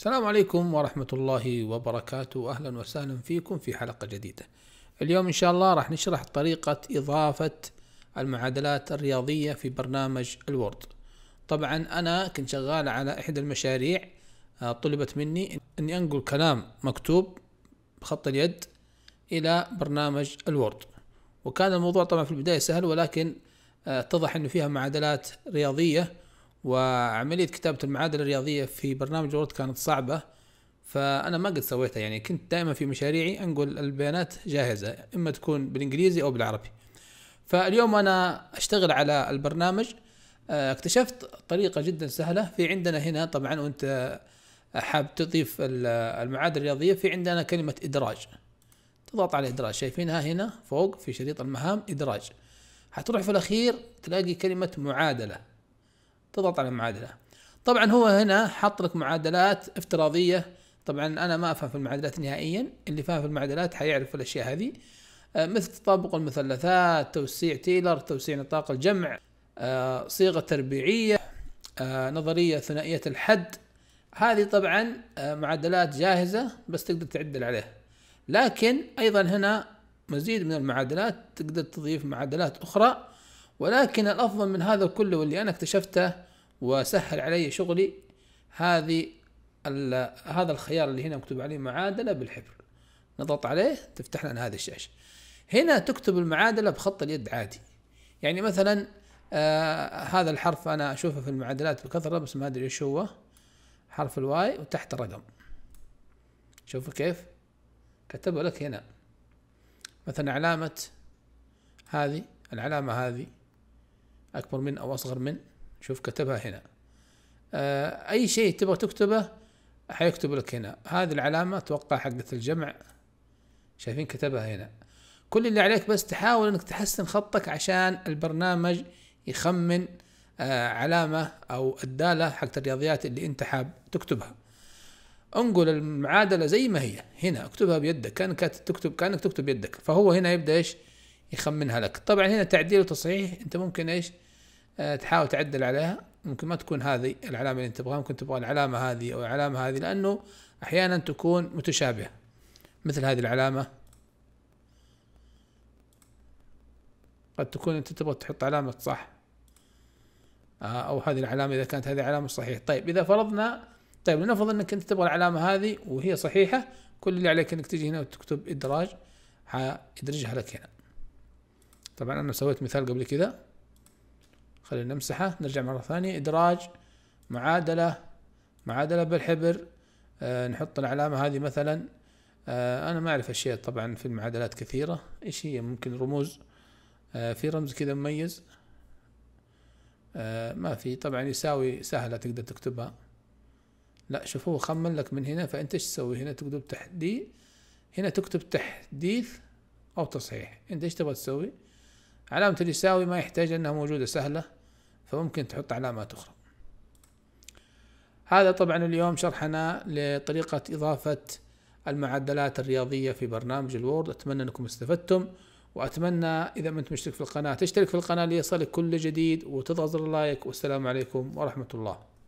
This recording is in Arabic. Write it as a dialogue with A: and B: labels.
A: السلام عليكم ورحمة الله وبركاته أهلا وسهلا فيكم في حلقة جديدة اليوم إن شاء الله راح نشرح طريقة إضافة المعادلات الرياضية في برنامج الوورد طبعا أنا كنت شغال على إحدى المشاريع آه، طلبت مني أني أنقل كلام مكتوب بخط اليد إلى برنامج الوورد وكان الموضوع طبعا في البداية سهل ولكن آه، اتضح أنه فيها معادلات رياضية وعملية كتابة المعادلة الرياضية في برنامج وورد كانت صعبة فأنا ما قد سويتها يعني كنت دائما في مشاريعي أنقل البيانات جاهزة إما تكون بالإنجليزي أو بالعربي فاليوم أنا أشتغل على البرنامج آه، اكتشفت طريقة جدا سهلة في عندنا هنا طبعا وأنت حاب تضيف المعادلة الرياضية في عندنا كلمة إدراج تضغط على إدراج شايفينها هنا فوق في شريط المهام إدراج هتروح في الأخير تلاقي كلمة معادلة تضغط على المعادله طبعا هو هنا حط لك معادلات افتراضيه طبعا انا ما افهم في المعادلات نهائيا اللي فاهم في المعادلات حيعرف الاشياء هذه آه، مثل تطابق المثلثات توسيع تيلر توسيع نطاق الجمع آه، صيغه تربيعيه آه، نظريه ثنائيه الحد هذه طبعا معادلات جاهزه بس تقدر تعدل عليها لكن ايضا هنا مزيد من المعادلات تقدر تضيف معادلات اخرى ولكن الأفضل من هذا كله واللي أنا اكتشفته وسهل علي شغلي هذه هذا الخيار اللي هنا مكتوب عليه معادلة بالحبر نضغط عليه تفتح لنا هذه الشاشة هنا تكتب المعادلة بخط اليد عادي يعني مثلا آه هذا الحرف أنا أشوفه في المعادلات بكثرة بس ما أدري إيش هو حرف الواي وتحت رقم شوفوا كيف كتبه لك هنا مثلا علامة هذه العلامة هذه أكبر من أو أصغر من شوف كتبها هنا آه، أي شيء تبغى تكتبه حيكتب لك هنا هذه العلامة أتوقع حقة الجمع شايفين كتبها هنا كل اللي عليك بس تحاول انك تحسن خطك عشان البرنامج يخمن آه، علامة او الدالة حقت الرياضيات اللي انت حاب تكتبها انقل المعادلة زي ما هي هنا اكتبها بيدك كانك تكتب كانك تكتب بيدك فهو هنا يبدا ايش يخمنها لك طبعا هنا تعديل وتصحيح انت ممكن ايش آه، تحاول تعدل عليها ممكن ما تكون هذه العلامة اللي انت تبغاها ممكن تبغى العلامة هذه أو العلامة هذه لأنه أحيانا تكون متشابهة مثل هذه العلامة قد تكون انت تبغى تحط علامة صح آه، أو هذه العلامة إذا كانت هذه علامة صحيحة طيب إذا فرضنا طيب لنفرض أنك أنت تبغى العلامة هذه وهي صحيحة كل اللي عليك أنك تجي هنا وتكتب إدراج حيدرجها لك هنا طبعا أنا سويت مثال قبل كذا خلينا نمسحه نرجع مرة ثانية إدراج معادلة معادلة بالحبر آه نحط العلامة هذه مثلا آه أنا ما أعرف أشياء طبعا في المعادلات كثيرة إيش هي ممكن رموز آه في رمز كذا مميز آه ما في طبعا يساوي سهلة تقدر تكتبها لا شوف هو خمن لك من هنا فأنت إيش تسوي هنا تكتب تحديث هنا تكتب تحديث أو تصحيح أنت إيش تبغى تسوي علامة اليساوي ما يحتاج أنها موجودة سهلة فممكن تحط علامات أخرى هذا طبعا اليوم شرحنا لطريقة إضافة المعدلات الرياضية في برنامج الوورد أتمنى أنكم استفدتم وأتمنى إذا ما أنت مشترك في القناة تشترك في القناة ليصلك كل جديد وتضغط زر اللايك والسلام عليكم ورحمة الله